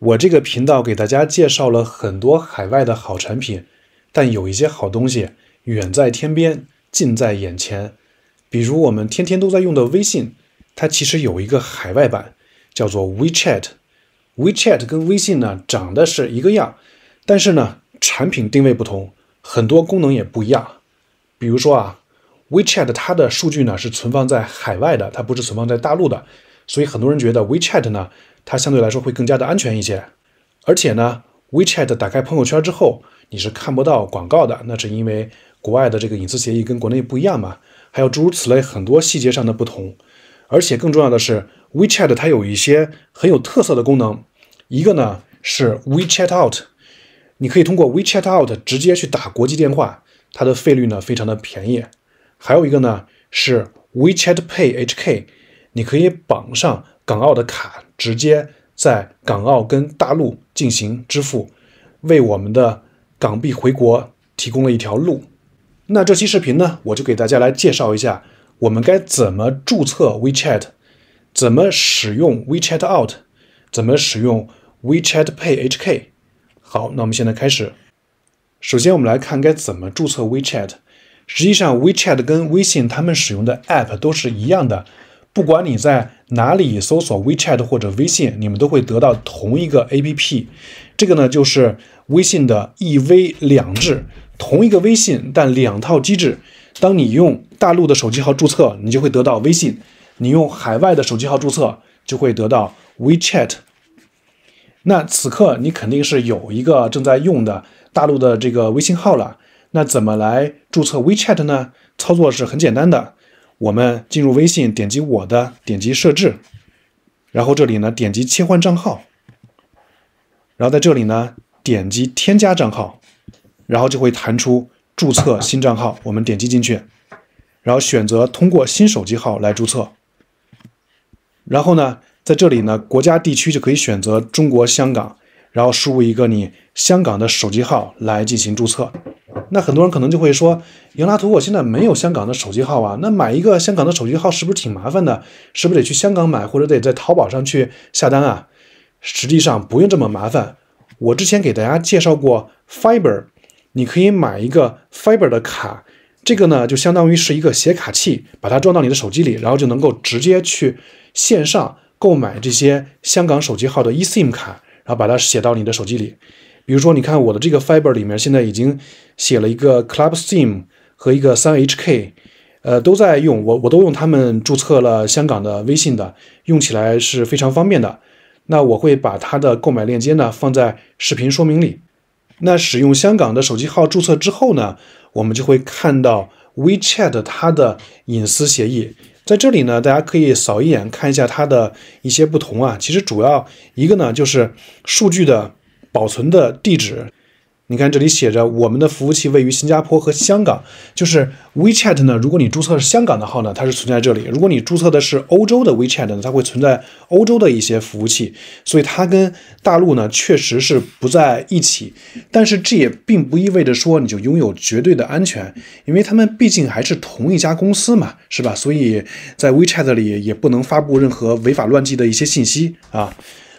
我这个频道给大家介绍了很多海外的好产品，但有一些好东西远在天边，近在眼前。比如我们天天都在用的微信，它其实有一个海外版，叫做 WeChat。WeChat 跟微信呢长得是一个样，但是呢产品定位不同，很多功能也不一样。比如说啊，WeChat 它的数据呢是存放在海外的，它不是存放在大陆的，所以很多人觉得 WeChat 呢。它相对来说会更加的安全一些，而且呢，WeChat 打开朋友圈之后，你是看不到广告的，那是因为国外的这个隐私协议跟国内不一样嘛，还有诸如此类很多细节上的不同。而且更重要的是，WeChat 它有一些很有特色的功能，一个呢是 WeChat Out，你可以通过 WeChat Out 直接去打国际电话，它的费率呢非常的便宜。还有一个呢是 WeChat Pay HK，你可以绑上港澳的卡。直接在港澳跟大陆进行支付，为我们的港币回国提供了一条路。那这期视频呢，我就给大家来介绍一下，我们该怎么注册 WeChat，怎么使用 WeChat Out，怎么使用 WeChat Pay HK。好，那我们现在开始。首先，我们来看该怎么注册 WeChat。实际上，WeChat 跟微信他们使用的 App 都是一样的。不管你在哪里搜索 WeChat 或者微信，你们都会得到同一个 APP。这个呢，就是微信的一微两制，同一个微信，但两套机制。当你用大陆的手机号注册，你就会得到微信；你用海外的手机号注册，就会得到 WeChat。那此刻你肯定是有一个正在用的大陆的这个微信号了。那怎么来注册 WeChat 呢？操作是很简单的。我们进入微信，点击我的，点击设置，然后这里呢，点击切换账号，然后在这里呢，点击添加账号，然后就会弹出注册新账号，我们点击进去，然后选择通过新手机号来注册，然后呢，在这里呢，国家地区就可以选择中国香港，然后输入一个你香港的手机号来进行注册。那很多人可能就会说，赢拉图，我现在没有香港的手机号啊。那买一个香港的手机号是不是挺麻烦的？是不是得去香港买，或者得在淘宝上去下单啊？实际上不用这么麻烦。我之前给大家介绍过 Fiber，你可以买一个 Fiber 的卡，这个呢就相当于是一个写卡器，把它装到你的手机里，然后就能够直接去线上购买这些香港手机号的 eSIM 卡，然后把它写到你的手机里。比如说，你看我的这个 fiber 里面，现在已经写了一个 club s t e a m 和一个三 HK，呃，都在用我，我都用他们注册了香港的微信的，用起来是非常方便的。那我会把它的购买链接呢放在视频说明里。那使用香港的手机号注册之后呢，我们就会看到 WeChat 它的隐私协议，在这里呢，大家可以扫一眼看一下它的一些不同啊。其实主要一个呢，就是数据的。保存的地址，你看这里写着，我们的服务器位于新加坡和香港。就是 WeChat 呢，如果你注册是香港的号呢，它是存在这里；如果你注册的是欧洲的 WeChat 呢，它会存在欧洲的一些服务器。所以它跟大陆呢确实是不在一起，但是这也并不意味着说你就拥有绝对的安全，因为他们毕竟还是同一家公司嘛，是吧？所以在 WeChat 里也不能发布任何违法乱纪的一些信息啊。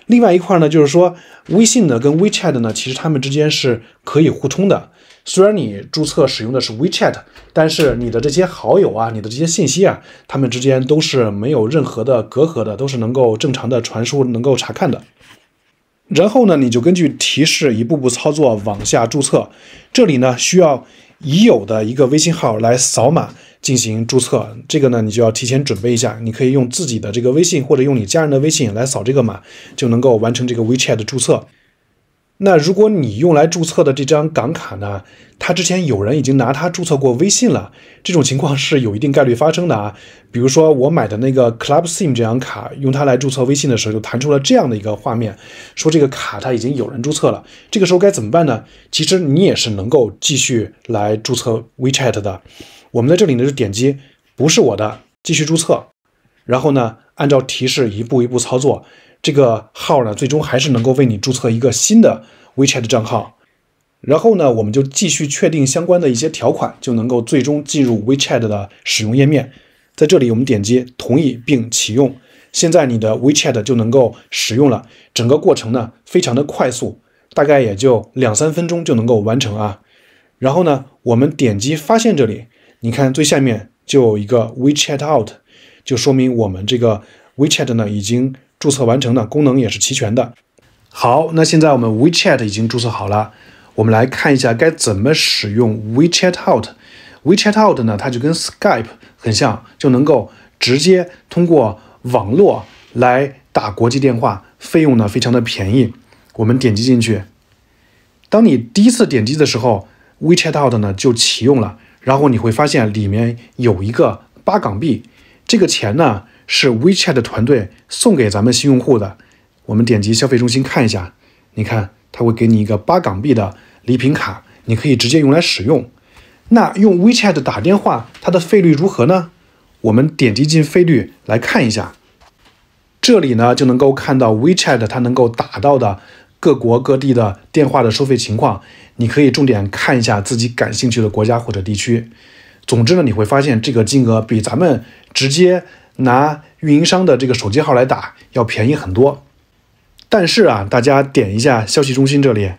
另外一块呢，就是说微信呢跟 WeChat 呢，其实它们之间是可以互通的。虽然你注册使用的是 WeChat，但是你的这些好友啊，你的这些信息啊，它们之间都是没有任何的隔阂的，都是能够正常的传输、能够查看的。然后呢，你就根据提示一步步操作往下注册。这里呢，需要已有的一个微信号来扫码。进行注册，这个呢，你就要提前准备一下。你可以用自己的这个微信，或者用你家人的微信来扫这个码，就能够完成这个 WeChat 的注册。那如果你用来注册的这张港卡呢，它之前有人已经拿它注册过微信了，这种情况是有一定概率发生的啊。比如说我买的那个 Club SIM 这张卡，用它来注册微信的时候，就弹出了这样的一个画面，说这个卡它已经有人注册了。这个时候该怎么办呢？其实你也是能够继续来注册 WeChat 的。我们在这里呢，就点击不是我的，继续注册，然后呢，按照提示一步一步操作，这个号呢，最终还是能够为你注册一个新的 WeChat 账号。然后呢，我们就继续确定相关的一些条款，就能够最终进入 WeChat 的使用页面。在这里，我们点击同意并启用，现在你的 WeChat 就能够使用了。整个过程呢，非常的快速，大概也就两三分钟就能够完成啊。然后呢，我们点击发现这里。你看，最下面就有一个 WeChat Out，就说明我们这个 WeChat 呢已经注册完成了，功能也是齐全的。好，那现在我们 WeChat 已经注册好了，我们来看一下该怎么使用 WeChat Out。WeChat Out 呢，它就跟 Skype 很像，就能够直接通过网络来打国际电话，费用呢非常的便宜。我们点击进去，当你第一次点击的时候，WeChat Out 呢就启用了。然后你会发现里面有一个八港币，这个钱呢是 WeChat 团队送给咱们新用户的。我们点击消费中心看一下，你看它会给你一个八港币的礼品卡，你可以直接用来使用。那用 WeChat 打电话，它的费率如何呢？我们点击进费率来看一下，这里呢就能够看到 WeChat 它能够打到的。各国各地的电话的收费情况，你可以重点看一下自己感兴趣的国家或者地区。总之呢，你会发现这个金额比咱们直接拿运营商的这个手机号来打要便宜很多。但是啊，大家点一下消息中心这里，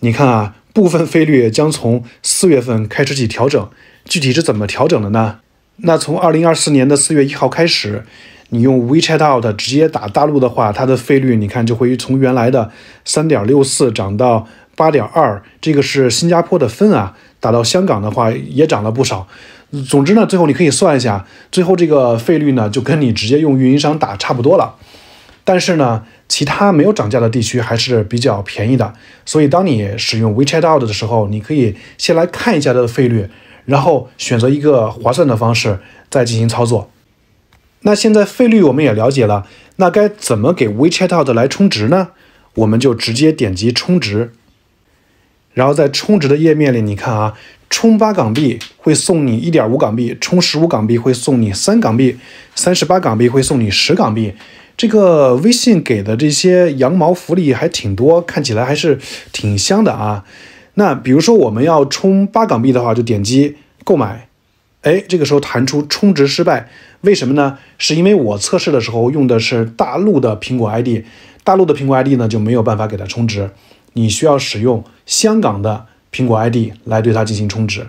你看啊，部分费率将从四月份开始起调整，具体是怎么调整的呢？那从二零二四年的四月一号开始。你用 WeChat Out 直接打大陆的话，它的费率你看就会从原来的三点六四涨到八点二，这个是新加坡的分啊。打到香港的话也涨了不少。总之呢，最后你可以算一下，最后这个费率呢就跟你直接用运营商打差不多了。但是呢，其他没有涨价的地区还是比较便宜的。所以当你使用 WeChat Out 的时候，你可以先来看一下它的费率，然后选择一个划算的方式再进行操作。那现在费率我们也了解了，那该怎么给 WeChat Out 来充值呢？我们就直接点击充值，然后在充值的页面里，你看啊，充八港币会送你一点五港币，充十五港币会送你三港币，三十八港币会送你十港币。这个微信给的这些羊毛福利还挺多，看起来还是挺香的啊。那比如说我们要充八港币的话，就点击购买。哎，这个时候弹出充值失败，为什么呢？是因为我测试的时候用的是大陆的苹果 ID，大陆的苹果 ID 呢就没有办法给它充值。你需要使用香港的苹果 ID 来对它进行充值。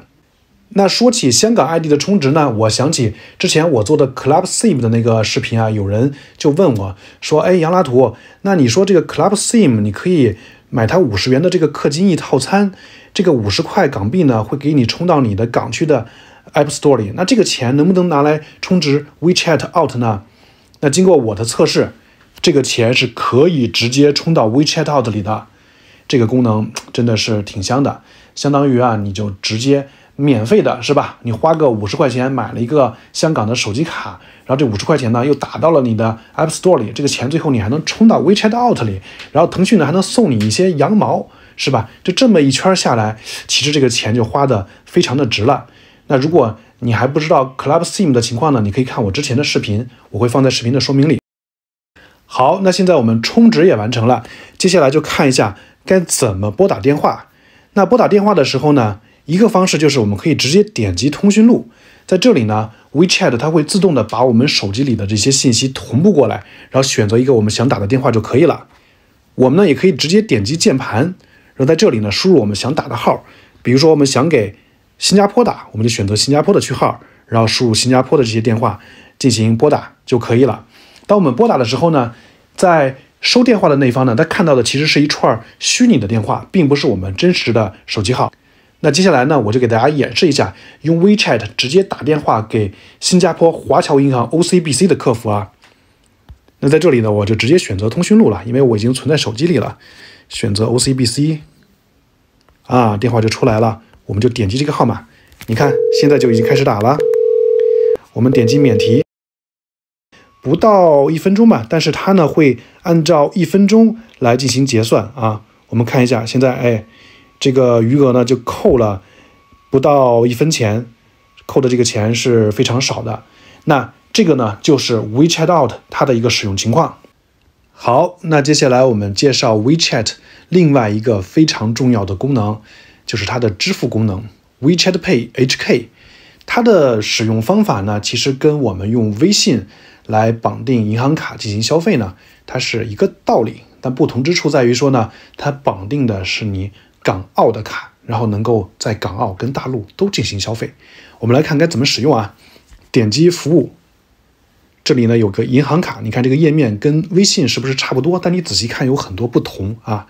那说起香港 ID 的充值呢，我想起之前我做的 Club Sim 的那个视频啊，有人就问我说：“哎，杨拉图，那你说这个 Club Sim，你可以买它五十元的这个氪金一套餐，这个五十块港币呢会给你充到你的港区的。” App Store 里，那这个钱能不能拿来充值 WeChat Out 呢？那经过我的测试，这个钱是可以直接充到 WeChat Out 里的。这个功能真的是挺香的，相当于啊，你就直接免费的是吧？你花个五十块钱买了一个香港的手机卡，然后这五十块钱呢又打到了你的 App Store 里，这个钱最后你还能充到 WeChat Out 里，然后腾讯呢还能送你一些羊毛，是吧？就这么一圈下来，其实这个钱就花的非常的值了。那如果你还不知道 Club Sim 的情况呢？你可以看我之前的视频，我会放在视频的说明里。好，那现在我们充值也完成了，接下来就看一下该怎么拨打电话。那拨打电话的时候呢，一个方式就是我们可以直接点击通讯录，在这里呢，WeChat 它会自动的把我们手机里的这些信息同步过来，然后选择一个我们想打的电话就可以了。我们呢也可以直接点击键盘，然后在这里呢输入我们想打的号，比如说我们想给。新加坡打，我们就选择新加坡的区号，然后输入新加坡的这些电话进行拨打就可以了。当我们拨打的时候呢，在收电话的那一方呢，他看到的其实是一串虚拟的电话，并不是我们真实的手机号。那接下来呢，我就给大家演示一下，用 WeChat 直接打电话给新加坡华侨银行 OCBC 的客服啊。那在这里呢，我就直接选择通讯录了，因为我已经存在手机里了。选择 OCBC，啊，电话就出来了。我们就点击这个号码，你看现在就已经开始打了。我们点击免提，不到一分钟吧，但是它呢会按照一分钟来进行结算啊。我们看一下，现在哎，这个余额呢就扣了不到一分钱，扣的这个钱是非常少的。那这个呢就是 WeChat Out 它的一个使用情况。好，那接下来我们介绍 WeChat 另外一个非常重要的功能。就是它的支付功能，WeChat Pay HK，它的使用方法呢，其实跟我们用微信来绑定银行卡进行消费呢，它是一个道理。但不同之处在于说呢，它绑定的是你港澳的卡，然后能够在港澳跟大陆都进行消费。我们来看该怎么使用啊，点击服务，这里呢有个银行卡，你看这个页面跟微信是不是差不多？但你仔细看有很多不同啊。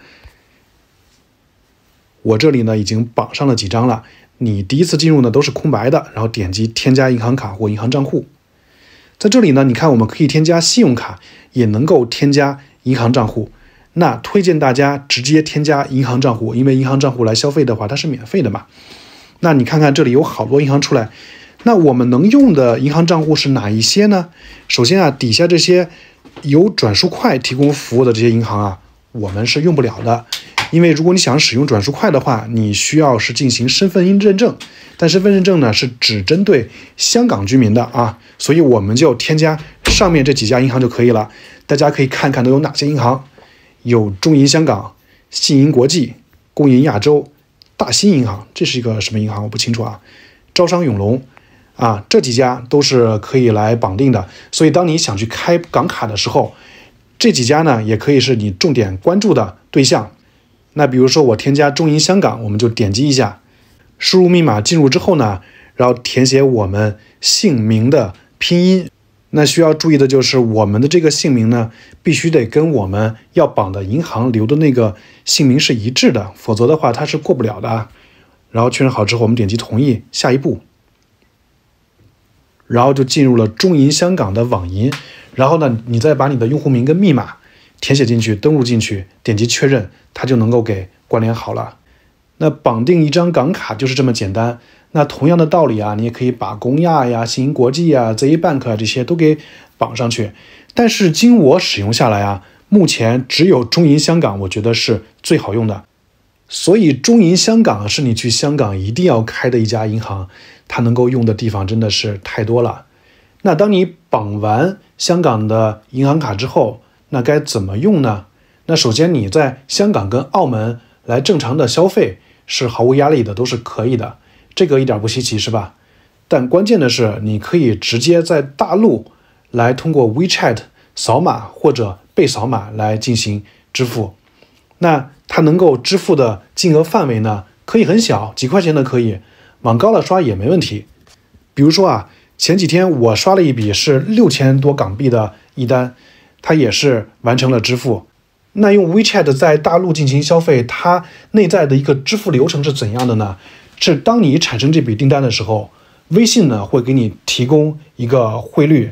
我这里呢已经绑上了几张了，你第一次进入呢都是空白的，然后点击添加银行卡或银行账户，在这里呢，你看我们可以添加信用卡，也能够添加银行账户。那推荐大家直接添加银行账户，因为银行账户来消费的话，它是免费的嘛。那你看看这里有好多银行出来，那我们能用的银行账户是哪一些呢？首先啊，底下这些有转数快提供服务的这些银行啊，我们是用不了的。因为如果你想使用转数快的话，你需要是进行身份认证，但身份认证呢是只针对香港居民的啊，所以我们就添加上面这几家银行就可以了。大家可以看看都有哪些银行，有中银香港、信银国际、工银亚洲、大新银行，这是一个什么银行我不清楚啊，招商永隆，啊这几家都是可以来绑定的。所以当你想去开港卡的时候，这几家呢也可以是你重点关注的对象。那比如说我添加中银香港，我们就点击一下，输入密码进入之后呢，然后填写我们姓名的拼音。那需要注意的就是我们的这个姓名呢，必须得跟我们要绑的银行留的那个姓名是一致的，否则的话它是过不了的。然后确认好之后，我们点击同意下一步，然后就进入了中银香港的网银。然后呢，你再把你的用户名跟密码。填写进去，登录进去，点击确认，它就能够给关联好了。那绑定一张港卡就是这么简单。那同样的道理啊，你也可以把工亚呀、新银国际呀、Z Bank 啊这些都给绑上去。但是经我使用下来啊，目前只有中银香港，我觉得是最好用的。所以中银香港是你去香港一定要开的一家银行，它能够用的地方真的是太多了。那当你绑完香港的银行卡之后，那该怎么用呢？那首先你在香港跟澳门来正常的消费是毫无压力的，都是可以的，这个一点不稀奇，是吧？但关键的是，你可以直接在大陆来通过 WeChat 扫码或者被扫码来进行支付。那它能够支付的金额范围呢？可以很小，几块钱的可以，往高了刷也没问题。比如说啊，前几天我刷了一笔是六千多港币的一单。它也是完成了支付。那用 WeChat 在大陆进行消费，它内在的一个支付流程是怎样的呢？是当你产生这笔订单的时候，微信呢会给你提供一个汇率，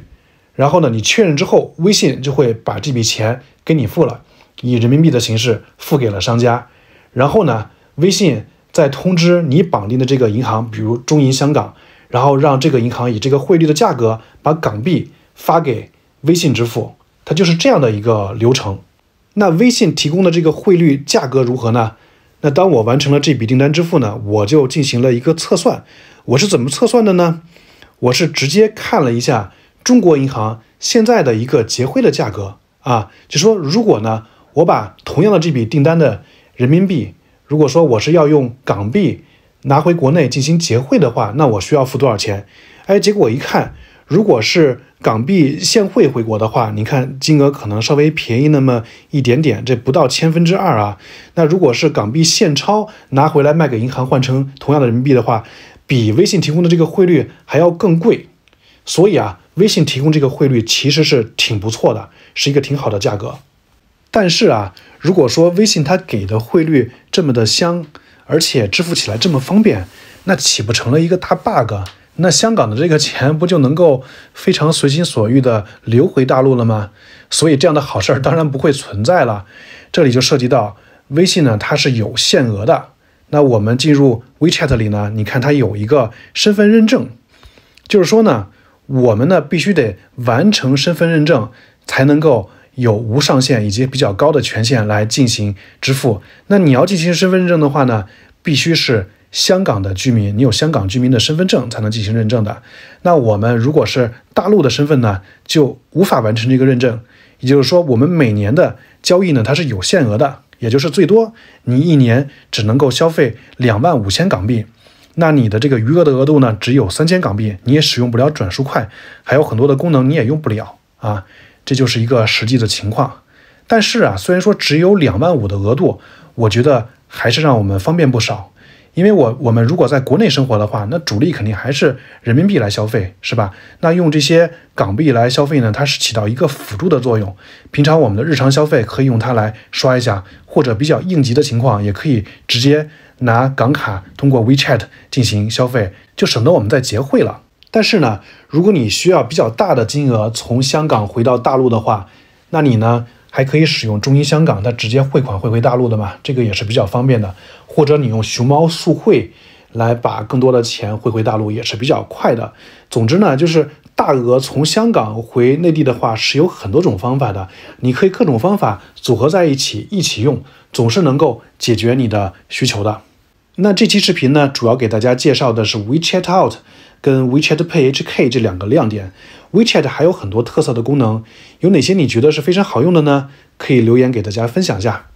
然后呢你确认之后，微信就会把这笔钱给你付了，以人民币的形式付给了商家。然后呢，微信再通知你绑定的这个银行，比如中银香港，然后让这个银行以这个汇率的价格把港币发给微信支付。它就是这样的一个流程，那微信提供的这个汇率价格如何呢？那当我完成了这笔订单支付呢，我就进行了一个测算，我是怎么测算的呢？我是直接看了一下中国银行现在的一个结汇的价格啊，就说如果呢我把同样的这笔订单的人民币，如果说我是要用港币拿回国内进行结汇的话，那我需要付多少钱？哎，结果我一看。如果是港币现汇回国的话，你看金额可能稍微便宜那么一点点，这不到千分之二啊。那如果是港币现钞拿回来卖给银行换成同样的人民币的话，比微信提供的这个汇率还要更贵。所以啊，微信提供这个汇率其实是挺不错的，是一个挺好的价格。但是啊，如果说微信它给的汇率这么的香，而且支付起来这么方便，那岂不成了一个大 bug？那香港的这个钱不就能够非常随心所欲地流回大陆了吗？所以这样的好事儿当然不会存在了。这里就涉及到微信呢，它是有限额的。那我们进入 WeChat 里呢，你看它有一个身份认证，就是说呢，我们呢必须得完成身份认证，才能够有无上限以及比较高的权限来进行支付。那你要进行身份认证的话呢，必须是。香港的居民，你有香港居民的身份证才能进行认证的。那我们如果是大陆的身份呢，就无法完成这个认证。也就是说，我们每年的交易呢，它是有限额的，也就是最多你一年只能够消费两万五千港币。那你的这个余额的额度呢，只有三千港币，你也使用不了转数快，还有很多的功能你也用不了啊。这就是一个实际的情况。但是啊，虽然说只有两万五的额度，我觉得还是让我们方便不少。因为我我们如果在国内生活的话，那主力肯定还是人民币来消费，是吧？那用这些港币来消费呢，它是起到一个辅助的作用。平常我们的日常消费可以用它来刷一下，或者比较应急的情况，也可以直接拿港卡通过 WeChat 进行消费，就省得我们再结汇了。但是呢，如果你需要比较大的金额从香港回到大陆的话，那你呢？还可以使用中银香港，它直接汇款汇回大陆的嘛，这个也是比较方便的。或者你用熊猫速汇来把更多的钱汇回大陆，也是比较快的。总之呢，就是大额从香港回内地的话，是有很多种方法的。你可以各种方法组合在一起一起用，总是能够解决你的需求的。那这期视频呢，主要给大家介绍的是 WeChat Out 跟 WeChat Pay HK 这两个亮点。WeChat 还有很多特色的功能，有哪些你觉得是非常好用的呢？可以留言给大家分享一下。